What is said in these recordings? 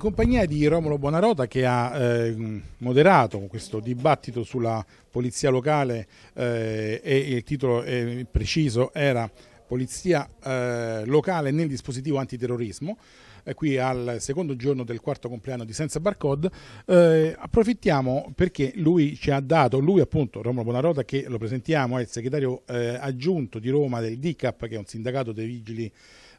compagnia di Romolo Bonarota che ha eh, moderato questo dibattito sulla polizia locale eh, e il titolo eh, preciso era Polizia eh, locale nel dispositivo antiterrorismo eh, qui al secondo giorno del quarto compleanno di Senza Barcode, eh, approfittiamo perché lui ci ha dato, lui appunto Romolo Bonarota che lo presentiamo, è il segretario eh, aggiunto di Roma del DICAP che è un sindacato dei vigili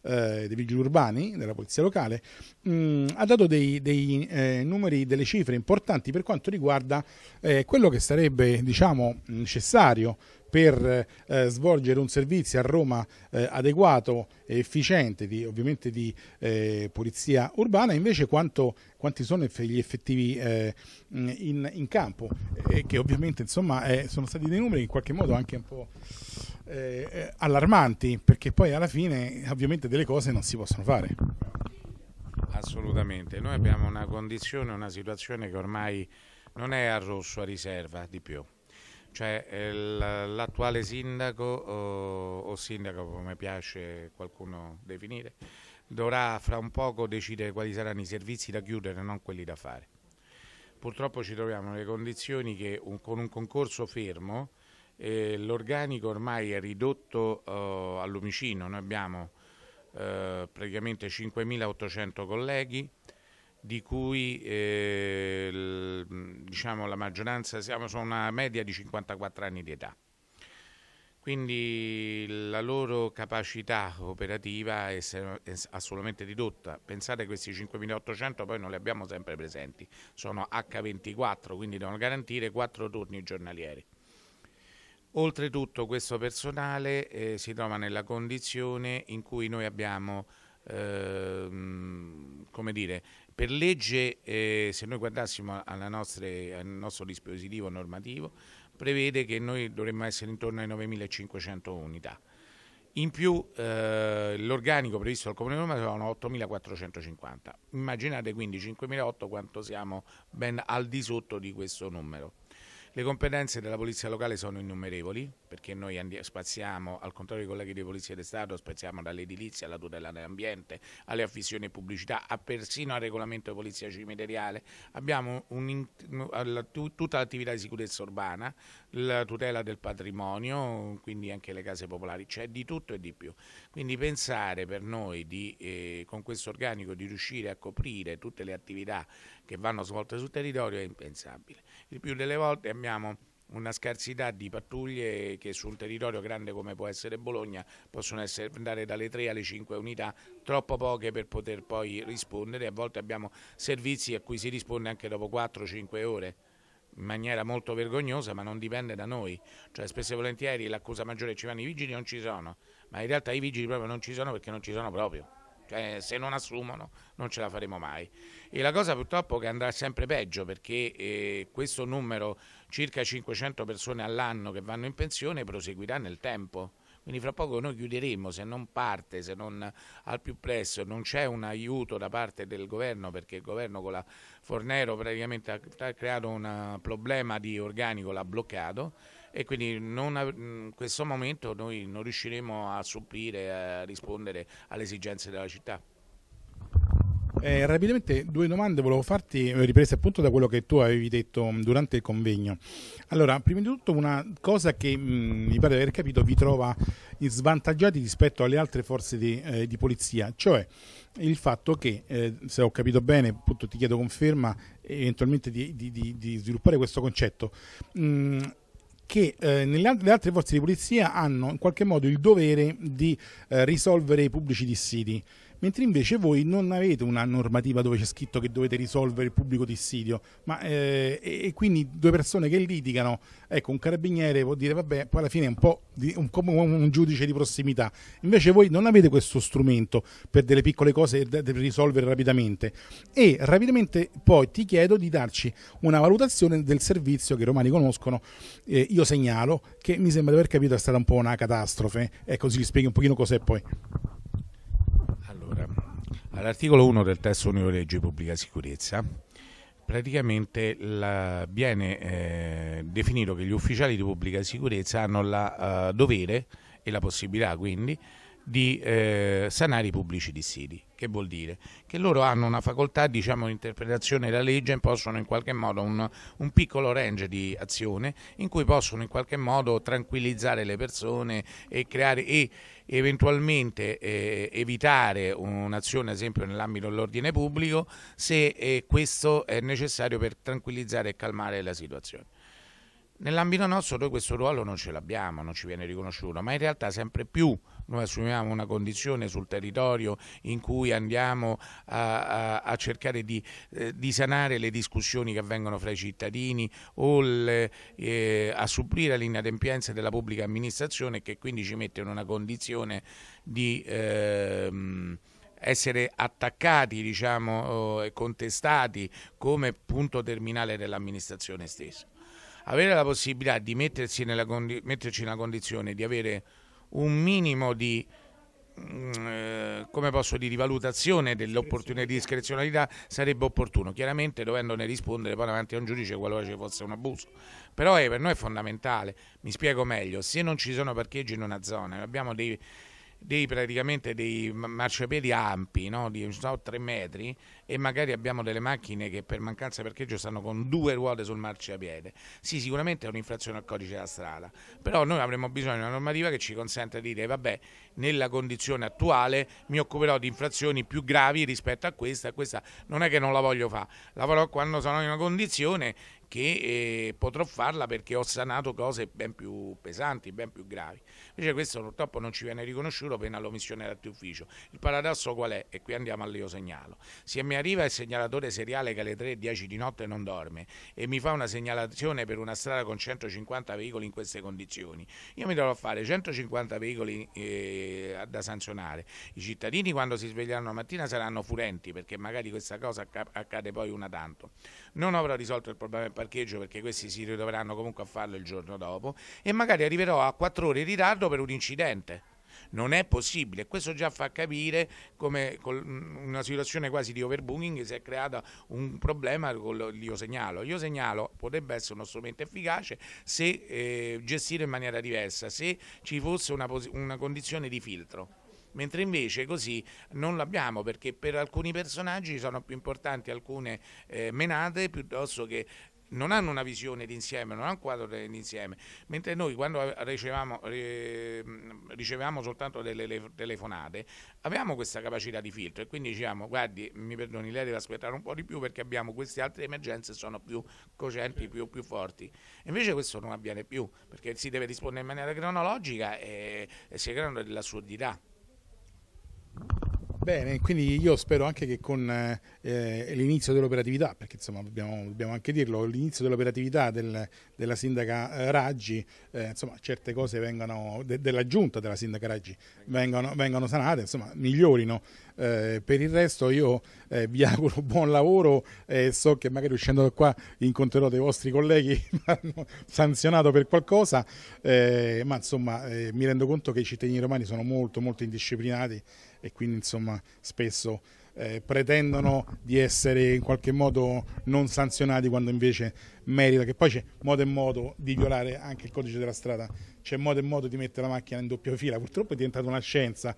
eh, dei vigili urbani, della polizia locale, mh, mm, ha dato dei, dei eh, numeri, delle cifre importanti per quanto riguarda eh, quello che sarebbe diciamo, necessario per eh, svolgere un servizio a Roma eh, adeguato e efficiente, di, ovviamente di eh, polizia urbana, invece quanto, quanti sono gli effettivi eh, in, in, campo, che ovviamente insomma, eh, sono stati dei numeri in qualche modo anche un po' Eh, eh, allarmanti, perché poi alla fine ovviamente delle cose non si possono fare. Assolutamente, noi abbiamo una condizione, una situazione che ormai non è a rosso, a riserva di più. Cioè eh, l'attuale sindaco oh, o sindaco come piace qualcuno definire dovrà fra un poco decidere quali saranno i servizi da chiudere e non quelli da fare. Purtroppo ci troviamo nelle condizioni che un, con un concorso fermo eh, l'organico ormai è ridotto eh, a lumicino, noi abbiamo eh, praticamente 5.800 colleghi, di cui eh, l, diciamo, la maggioranza siamo su una media di 54 anni di età. Quindi la loro capacità operativa è, assolutamente ridotta. Pensate che questi 5.800 poi non li abbiamo sempre presenti, sono H24, quindi devono garantire 4 turni giornalieri. Oltretutto questo personale eh, si trova nella condizione in cui noi abbiamo, ehm, come dire, per legge, eh, se noi guardassimo nostre, al nostro dispositivo normativo, prevede che noi dovremmo essere intorno ai 9.500 unità. In più eh, l'organico previsto dal Comune di Roma sono 8.450. Immaginate quindi 5.800 quanto siamo ben al di sotto di questo numero. Le competenze della polizia locale sono innumerevoli perché noi andiamo, spaziamo, al contrario dei colleghi di polizia di Stato, spaziamo dall'edilizia alla tutela dell'ambiente, alle affissioni e pubblicità, a persino al regolamento di polizia cimiteriale. Abbiamo un, tutta l'attività di sicurezza urbana, la tutela del patrimonio, quindi anche le case popolari, c'è di tutto e di più. Quindi pensare per noi di, eh, con questo organico di riuscire a coprire tutte le attività che vanno svolte sul territorio è impensabile. Il più delle volte abbiamo una scarsità di pattuglie che su un territorio grande come può essere Bologna possono essere, andare dalle 3 alle 5 unità, troppo poche per poter poi rispondere, a volte abbiamo servizi a cui si risponde anche dopo 4-5 ore in maniera molto vergognosa ma non dipende da noi, cioè spesso e volentieri l'accusa maggiore ci vanno i vigili non ci sono, ma in realtà i vigili proprio non ci sono perché non ci sono proprio eh, se non assumono non ce la faremo mai. E la cosa purtroppo che andrà sempre peggio perché eh, questo numero, circa 500 persone all'anno che vanno in pensione, proseguirà nel tempo. Quindi fra poco noi chiuderemo, se non parte, se non al più presto non c'è un aiuto da parte del governo, perché il governo con la Fornero praticamente ha, ha creato un eh, problema di organico, l'ha bloccato e quindi in mm, questo momento noi non riusciremo a supplire, a rispondere alle esigenze della città. Eh, rapidamente due domande volevo farti, eh, riprese appunto da quello che tu avevi detto mm, durante il convegno. Allora, prima di tutto una cosa che mh, mm, mi pare di aver capito vi trova svantaggiati rispetto alle altre forze di, eh, di polizia, cioè il fatto che, eh, se ho capito bene, appunto ti chiedo conferma eventualmente di, di, di sviluppare questo concetto, mh, che eh, nelle le altre forze di polizia hanno in qualche modo il dovere di eh, risolvere i pubblici dissidi mentre invece voi non avete una normativa dove c'è scritto che dovete risolvere il pubblico dissidio, ma, eh, e, e, quindi due persone che litigano, ecco un carabiniere può dire vabbè, poi alla fine è un po' di, un, come un giudice di prossimità, invece voi non avete questo strumento per delle piccole cose da, risolvere rapidamente e rapidamente poi ti chiedo di darci una valutazione del servizio che i romani conoscono, eh, io segnalo che mi sembra di aver capito è stata un po' una catastrofe, ecco così vi spieghi un pochino cos'è poi. All'articolo 1 del testo unico legge pubblica sicurezza praticamente la, viene eh, definito che gli ufficiali di pubblica sicurezza hanno il eh, dovere e la possibilità quindi di eh, sanare i pubblici dissidi. Che vuol dire? Che loro hanno una facoltà diciamo, di interpretazione della legge e possono in qualche modo un, un, piccolo range di azione in cui possono in qualche modo tranquillizzare le persone e creare e eventualmente eh, evitare un'azione ad esempio nell'ambito dell'ordine pubblico se eh, questo è necessario per tranquillizzare e calmare la situazione. Nell'ambito nostro noi questo ruolo non ce l'abbiamo, non ci viene riconosciuto, ma in realtà sempre più noi assumiamo una condizione sul territorio in cui andiamo a, a, a cercare di, eh, di, sanare le discussioni che avvengono fra i cittadini o le, eh, a supplire l'inadempienza della pubblica amministrazione che quindi ci mette in una condizione di... Ehm, essere attaccati, diciamo, e contestati come punto terminale dell'amministrazione stessa avere la possibilità di mettersi nella condi- metterci nella condizione di avere un minimo di mm, eh, come posso dire, valutazione dell'opportunità di discrezionalità sarebbe opportuno, chiaramente dovendone rispondere poi davanti a un giudice qualora ci fosse un abuso, però è, eh, per noi è fondamentale, mi spiego meglio, se non ci sono parcheggi in una zona, abbiamo dei, dei, praticamente dei marciapiedi ampi, no? di so, 3 metri, e magari abbiamo delle macchine che per mancanza di parcheggio stanno con due ruote sul marciapiede. Sì, sicuramente è un'infrazione al codice della strada, però noi avremo bisogno di una normativa che ci consenta di dire, vabbè, nella condizione attuale mi occuperò di infrazioni più gravi rispetto a questa, a questa non è che non la voglio fare, la farò quando sono in una condizione che eh, potrò farla perché ho sanato cose ben più pesanti, ben più gravi. Invece questo purtroppo non ci viene riconosciuto per l'omissione d'attiufficio. Il paradosso qual è? E qui andiamo all'io segnalo. Se mi arriva il segnalatore seriale che alle 3.10 di notte non dorme e mi fa una segnalazione per una strada con 150 veicoli in queste condizioni, io mi dovrò fare 150 veicoli eh, da sanzionare. I cittadini quando si sveglieranno la mattina saranno furenti perché magari questa cosa accade poi una tanto. Non avrò risolto il problema del parcheggio perché questi si ritroveranno comunque a farlo il giorno dopo e magari arriverò a 4 ore in ritardo per un incidente. Non è possibile, questo già fa capire come con mm, una situazione quasi di overbooking si è creato un problema con l'io segnalo. L'io segnalo potrebbe essere uno strumento efficace se eh, gestito in maniera diversa, se ci fosse una, pos- una condizione di filtro mentre invece così non l'abbiamo perché per alcuni personaggi sono più importanti alcune eh, menate piuttosto che non hanno una visione d'insieme, non hanno un quadro d'insieme, mentre noi quando ricevamo, ricevamo soltanto delle telefonate avevamo questa capacità di filtro e quindi diciamo guardi mi perdoni lei deve aspettare un po' di più perché abbiamo queste altre emergenze sono più cocenti, più, più forti. Invece questo non avviene più perché si deve rispondere in maniera cronologica e, e si creano dell'assurdità. assurdità. Bene, quindi io spero anche che con eh, eh, l'inizio dell'operatività, perché insomma dobbiamo, dobbiamo anche dirlo, l'inizio dell'operatività del, della sindaca eh, Raggi, eh, insomma certe cose vengano, de, della giunta della sindaca Raggi vengano, vengano sanate, insomma migliorino eh, per il resto io eh, vi auguro buon lavoro eh, so che magari uscendo da qua incontrerò dei vostri colleghi che hanno sanzionato per qualcosa, eh, ma insomma eh, mi rendo conto che i cittadini romani sono molto molto indisciplinati e quindi insomma spesso eh, pretendono di essere in qualche modo non sanzionati quando invece merita che poi c'è modo e modo di violare anche il codice della strada c'è modo e modo di mettere la macchina in doppia fila purtroppo è diventata una scienza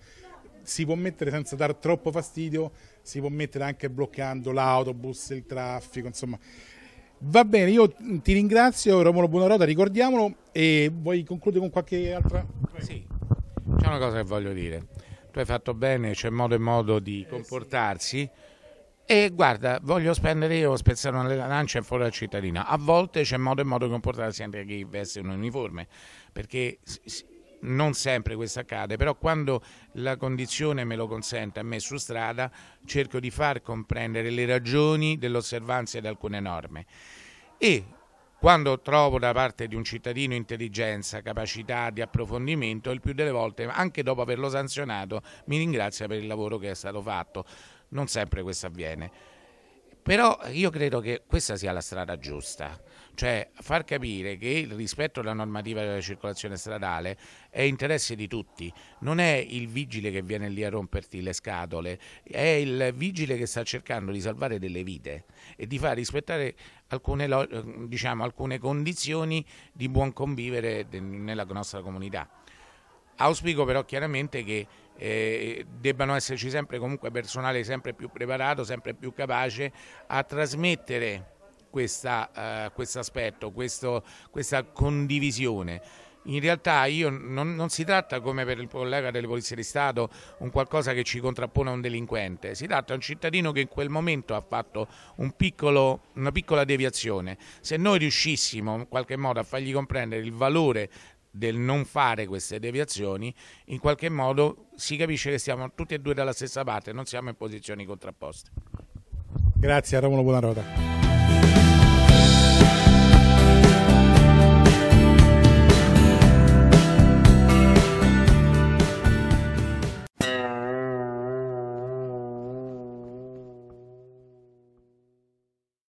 si può mettere senza dar troppo fastidio, si può mettere anche bloccando l'autobus, il traffico, insomma. Va bene, io ti ringrazio Romolo Buonarota, ricordiamolo e vuoi concludere con qualche altra? Sì, c'è una cosa che voglio dire. Tu hai fatto bene, c'è modo e modo di comportarsi. Eh, sì. E guarda, voglio spendere io, spezzare una lancia fuori dalla cittadina. A volte c'è modo e modo di comportarsi anche chi veste un uniforme, perché non sempre questo accade, però quando la condizione me lo consente a me su strada cerco di far comprendere le ragioni dell'osservanza di alcune norme e quando trovo da parte di un cittadino intelligenza, capacità di approfondimento, il più delle volte, anche dopo averlo sanzionato, mi ringrazia per il lavoro che è stato fatto. Non sempre questo avviene. Però io credo che questa sia la strada giusta, cioè far capire che il rispetto della normativa della circolazione stradale è interesse di tutti, non è il vigile che viene lì a romperti le scatole, è il vigile che sta cercando di salvare delle vite e di far rispettare alcune, diciamo, alcune condizioni di buon convivere nella nostra comunità. Auspico però chiaramente che eh, debbano esserci sempre comunque personale sempre più preparato, sempre più capace a trasmettere questa, eh, questo aspetto, questa condivisione. In realtà io, non, non, si tratta, come per il collega delle polizie di Stato, un qualcosa che ci contrappone a un delinquente, si tratta di un cittadino che in quel momento ha fatto un piccolo, una piccola deviazione. Se noi riuscissimo in qualche modo a fargli comprendere il valore del non fare queste deviazioni, in qualche modo si capisce che siamo tutti e due dalla stessa parte, non siamo in posizioni contrapposte. Grazie Romolo Buonarrota.